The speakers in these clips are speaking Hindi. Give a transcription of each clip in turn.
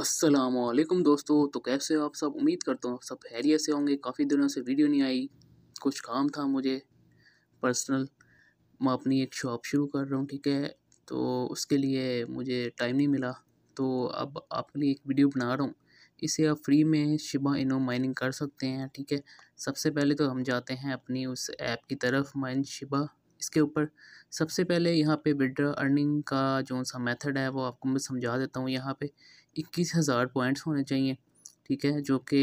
असलकुम दोस्तों तो कैसे हो आप सब उम्मीद करता हूँ सब हैरियत से होंगे काफ़ी दिनों से वीडियो नहीं आई कुछ काम था मुझे पर्सनल मैं अपनी एक शॉप शुरू कर रहा हूँ ठीक है तो उसके लिए मुझे टाइम नहीं मिला तो अब आपके लिए एक वीडियो बना रहा हूँ इसे आप फ्री में शिबा इनो माइनिंग कर सकते हैं ठीक है सबसे पहले तो हम जाते हैं अपनी उस ऐप की तरफ माइन शिबा इसके ऊपर सबसे पहले यहाँ पे विड्रा अर्निंग का जो सा मेथड है वो आपको मैं समझा देता हूँ यहाँ पे इक्कीस हज़ार पॉइंट्स होने चाहिए ठीक है जो कि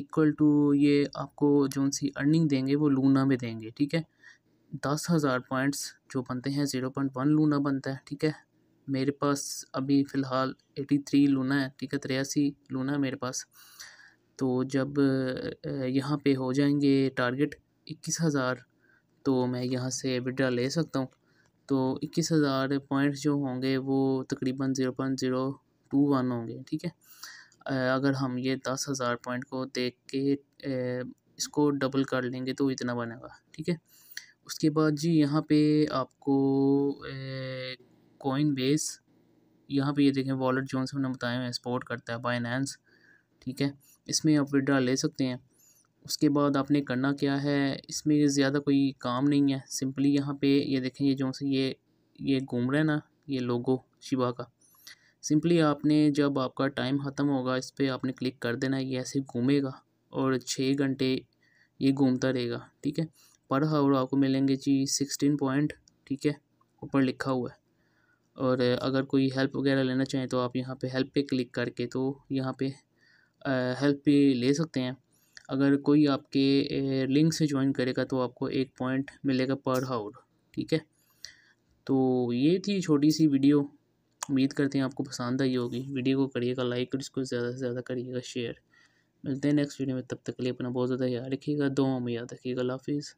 इक्वल टू ये आपको जो सी अर्निंग देंगे वो लूना में देंगे ठीक है दस हज़ार पॉइंट्स जो बनते हैं ज़ीरो पॉइंट वन लूना बनता है ठीक है मेरे पास अभी फ़िलहाल एटी थ्री लूना है ठीक है तिरासी लूना है मेरे पास तो जब यहाँ पे हो जाएंगे टारगेट इक्कीस हज़ार तो मैं यहाँ से विड्रा ले सकता हूँ तो इक्कीस हज़ार पॉइंट्स जो होंगे वो तकरीबन zero point zero two one होंगे ठीक है अगर हम ये दस हज़ार पॉइंट को देख के इसको डबल कर लेंगे तो इतना बनेगा ठीक है उसके बाद जी यहाँ पे आपको कोइन बेस यहाँ पे ये देखें वॉलेट जोन से हमने बताया है सपोर्ट करता है बाइनेंस ठीक है इसमें आप विड्रा ले सकते हैं उसके बाद आपने करना क्या है इसमें ज़्यादा कोई काम नहीं है सिंपली यहाँ पे ये देखें ये जो से ये ये घूम रहा है ना ये लोगो शिवा का सिंपली आपने जब आपका टाइम ख़त्म होगा इस पर आपने क्लिक कर देना ये ऐसे घूमेगा और छः घंटे ये घूमता रहेगा ठीक है पर हावर आपको मिलेंगे जी सिक्सटीन पॉइंट ठीक है ऊपर लिखा हुआ है और अगर कोई हेल्प वगैरह लेना चाहें तो आप यहाँ पे हेल्प पे क्लिक करके तो यहाँ पे हेल्प पे ले सकते हैं अगर कोई आपके लिंक से ज्वाइन करेगा तो आपको एक पॉइंट मिलेगा पर हाउर ठीक है तो ये थी छोटी सी वीडियो उम्मीद करते हैं आपको पसंद आई होगी वीडियो को करिएगा लाइक और इसको ज़्यादा से ज़्यादा करिएगा शेयर मिलते हैं नेक्स्ट वीडियो में तब तक के लिए अपना बहुत ज़्यादा याद रखिएगा दो में याद रखिएगा हाफिज़